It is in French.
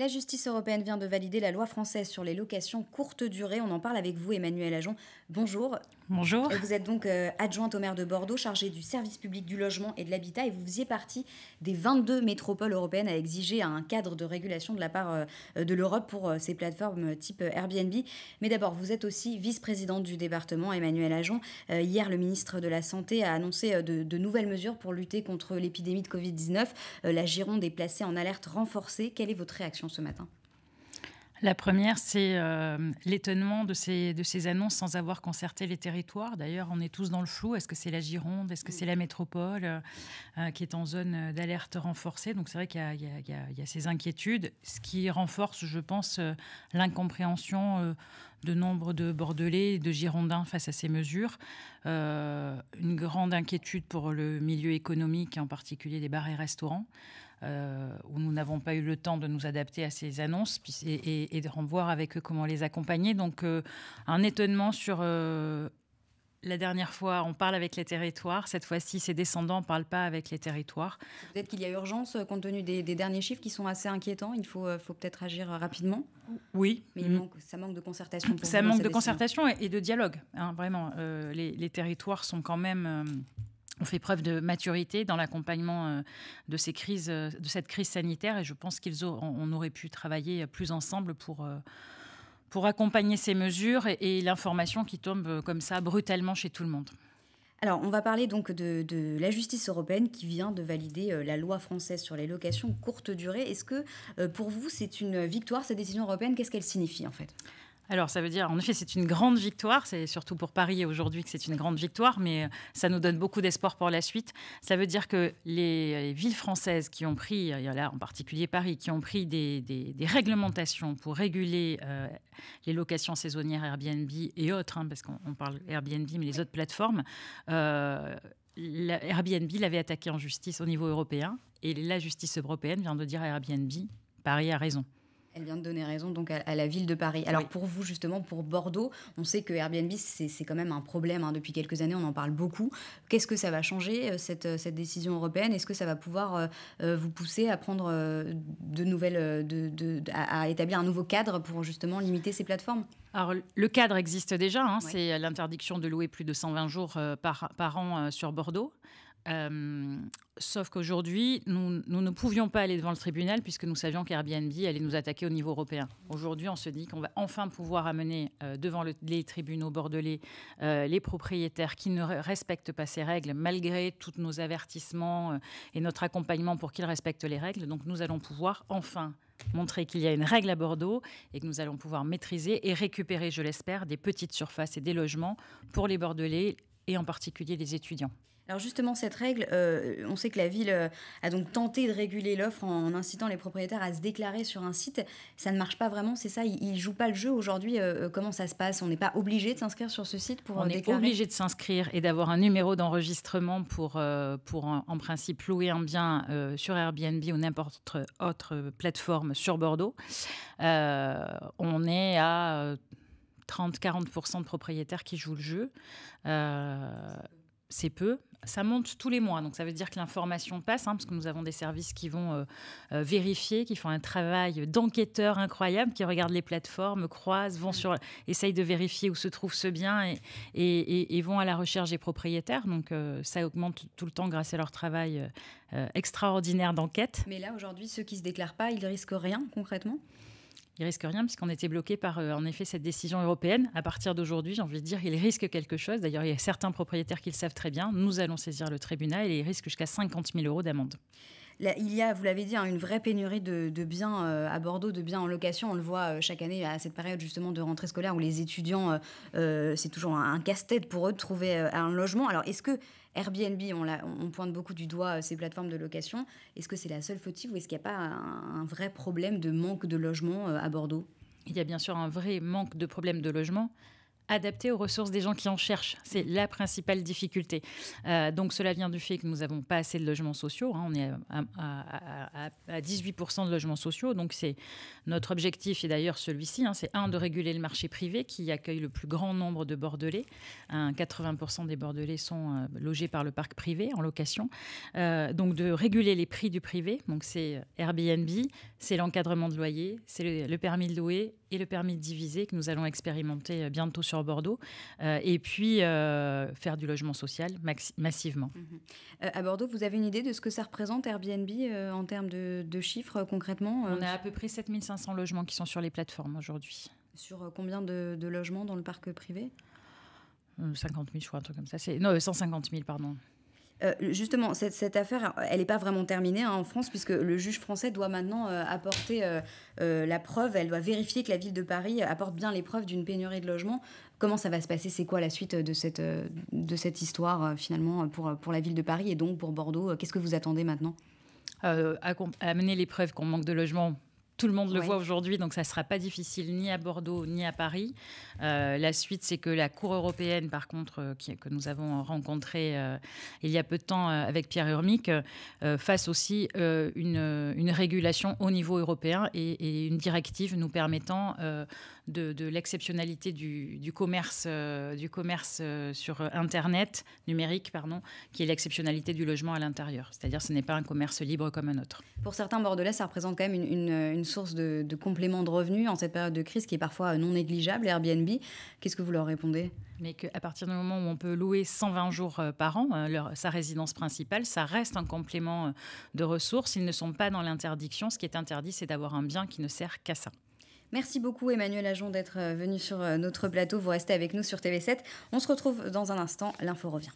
La justice européenne vient de valider la loi française sur les locations courte durée. On en parle avec vous, Emmanuel Ajon. Bonjour. Bonjour. Vous êtes donc euh, adjointe au maire de Bordeaux, chargée du service public du logement et de l'habitat, et vous faisiez partie des 22 métropoles européennes à exiger un cadre de régulation de la part euh, de l'Europe pour euh, ces plateformes type Airbnb. Mais d'abord, vous êtes aussi vice-présidente du département, Emmanuel Ajon. Hier, le ministre de la Santé a annoncé de, de nouvelles mesures pour lutter contre l'épidémie de Covid-19. La Gironde est placée en alerte renforcée. Quelle est votre réaction ce matin la première, c'est euh, l'étonnement de ces, de ces annonces sans avoir concerté les territoires. D'ailleurs, on est tous dans le flou. Est-ce que c'est la Gironde Est-ce que c'est la métropole euh, euh, qui est en zone d'alerte renforcée Donc, c'est vrai qu'il y, a ces inquiétudes, ce qui renforce, je pense, l'incompréhension de nombre de Bordelais et de Girondins face à ces mesures. une grande inquiétude pour le milieu économique, en particulier les bars et restaurants. Euh, où nous n'avons pas eu le temps de nous adapter à ces annonces et, de revoir avec eux comment les accompagner. Donc, euh, un étonnement sur euh, la dernière fois, on parle avec les territoires. Cette fois-ci, ses descendants ne parlent pas avec les territoires. Peut-être qu'il y a urgence compte tenu des, derniers chiffres qui sont assez inquiétants. Il faut, faut peut-être agir rapidement. Oui. Mais il mm. manque, ça manque de concertation. ça manque de concertation et, de dialogue. Hein, vraiment, les, territoires sont quand même on fait preuve de maturité dans l'accompagnement euh, de ces crises, euh, de cette crise sanitaire, et je pense qu'ils on aurait pu travailler plus ensemble pour euh, pour accompagner ces mesures et, l'information qui tombe comme ça brutalement chez tout le monde. Alors, on va parler donc de, de, la justice européenne qui vient de valider la loi française sur les locations courte durée. Est-ce que pour vous, c'est une victoire, cette décision européenne Qu'est-ce qu'elle signifie en fait alors, ça veut dire, en effet, c'est une grande victoire. C'est surtout pour Paris aujourd'hui que c'est une grande victoire, mais euh, ça nous donne beaucoup d'espoir pour la suite. Ça veut dire que les, villes françaises qui ont pris, euh, là en particulier Paris, qui ont pris des, réglementations pour réguler euh, les locations saisonnières Airbnb et autres, hein, parce qu'on parle Airbnb, mais les autres plateformes, Airbnb l'avait attaqué en justice au niveau européen, et la justice européenne vient de dire à Airbnb, Paris a raison. Elle vient de donner raison donc à, la ville de Paris. Alors pour vous justement, pour Bordeaux, on sait que Airbnb c'est quand même un problème hein, depuis quelques années, on en parle beaucoup. Qu'est-ce que ça va changer euh, cette, euh, cette décision européenne Est-ce que ça va pouvoir euh, vous pousser à prendre de nouvelles, à, établir un nouveau cadre pour justement limiter ces plateformes alors, le cadre existe déjà, hein, c'est l'interdiction de louer plus de 120 jours par, par, an sur Bordeaux. Euh, sauf qu'aujourd'hui, nous, ne pouvions pas aller devant le tribunal puisque nous savions qu'Airbnb allait nous attaquer au niveau européen. Aujourd'hui, on se dit qu'on va enfin pouvoir amener euh, devant les tribunaux bordelais euh, les propriétaires qui ne respectent pas ces règles malgré tous nos avertissements et notre accompagnement pour qu'ils respectent les règles. Donc nous allons pouvoir enfin montrer qu'il y a une règle à Bordeaux et que nous allons pouvoir maîtriser et récupérer, je l'espère, des petites surfaces et des logements pour les Bordelais et en particulier les étudiants. Alors justement, cette règle, euh, on sait que la ville euh, a donc tenté de réguler l'offre en, incitant les propriétaires à se déclarer sur un site. Ça ne marche pas vraiment, c'est ça Ils ne jouent pas le jeu aujourd'hui. Euh, comment ça se passe On n'est pas obligé de s'inscrire sur ce site pour en déclarer On est obligé de s'inscrire et d'avoir un numéro d'enregistrement pour, pour en, principe louer un bien sur Airbnb ou n'importe autre plateforme sur Bordeaux. on est à... 30-40% de propriétaires qui jouent le jeu c'est peu. Ça monte tous les mois, donc ça veut dire que l'information passe, hein, parce que nous avons des services qui vont euh, euh, vérifier, qui font un travail d'enquêteur incroyable, qui regardent les plateformes, croisent, vont mm. sur, essayent de vérifier où se trouve ce bien et, vont à la recherche des propriétaires. Donc euh, ça augmente tout le temps grâce à leur travail extraordinaire d'enquête. Mais là aujourd'hui, ceux qui ne se déclarent pas, ils risquent rien concrètement il risque rien puisqu'on était bloqué par euh, en effet cette décision européenne. À partir d'aujourd'hui, j'ai envie de dire, il risque quelque chose. D'ailleurs, il y a certains propriétaires qui le savent très bien. Nous allons saisir le tribunal et il risque jusqu'à 50 000 euros d'amende il y a, vous l'avez dit, hein, une vraie pénurie de, biens euh, à Bordeaux, de biens en location. On le voit euh, chaque année à cette période justement de rentrée scolaire où les étudiants, euh, c'est toujours un, casse-tête pour eux de trouver un logement. Alors est-ce que Airbnb, on, pointe beaucoup du doigt ces plateformes de location, est-ce que c'est la seule fautive ou est-ce qu'il n'y a pas un, un, vrai problème de manque de logement à Bordeaux Il y a bien sûr un vrai manque de problème de logement adapté aux ressources des gens qui en cherchent. C'est la principale difficulté. Euh, donc cela vient du fait que nous n'avons pas assez de logements sociaux. Hein. On est à, 18% de logements sociaux. Donc c'est notre objectif, est d'ailleurs celui-ci, hein, c'est un de réguler le marché privé qui accueille le plus grand nombre de Bordelais. 80% des Bordelais sont euh, logés par le parc privé en location. Euh, donc de réguler les prix du privé. Donc c'est Airbnb, c'est l'encadrement de loyer, c'est le, le permis de louer et le permis de diviser que nous allons expérimenter bientôt sur Bordeaux, euh, et puis euh, faire du logement social massivement. Mhm. Euh, à Bordeaux, vous avez une idée de ce que ça représente Airbnb en termes de, chiffres concrètement On a à peu près 7500 logements qui sont sur les plateformes aujourd'hui. Sur combien de, de logements dans le parc privé 50 000, je crois, un truc comme ça. Non, 150 000, pardon. Euh, justement, cette, affaire, elle n'est pas vraiment terminée hein, en France, puisque le juge français doit maintenant euh, apporter euh, la preuve, elle doit vérifier que la ville de Paris apporte bien les preuves d'une pénurie de logements. Comment ça va se passer C'est quoi la suite de cette, histoire, finalement, pour, pour la ville de Paris et donc pour Bordeaux Qu'est-ce que vous attendez maintenant Amener les preuves qu'on manque de logements tout le monde le voit aujourd'hui, donc ça ne sera pas difficile ni à Bordeaux ni à Paris. Euh, la suite, c'est que la Cour européenne, par contre, euh, que nous avons rencontrée euh, il y a peu de temps avec Pierre Urmic, fasse aussi une, régulation au niveau européen et une directive nous permettant de, l'exceptionnalité du, commerce, du commerce euh, euh, sur Internet, numérique, pardon, qui est l'exceptionnalité du logement à l'intérieur. C'est-à-dire ce n'est pas un commerce libre comme un autre. Pour certains Bordelais, ça représente quand même une, une, source de, complément de revenus en cette période de crise qui est parfois non négligeable, Airbnb. Qu'est-ce que vous leur répondez mais qu'à partir du moment où on peut louer 120 jours euh, par an leur, sa résidence principale, ça reste un complément de ressources. Ils ne sont pas dans l'interdiction. Ce qui est interdit, c'est d'avoir un bien qui ne sert qu'à ça. Merci beaucoup Emmanuel Ajon d'être euh, venu sur euh, notre plateau. Vous restez avec nous sur TV7. On se retrouve dans un instant. L'info revient.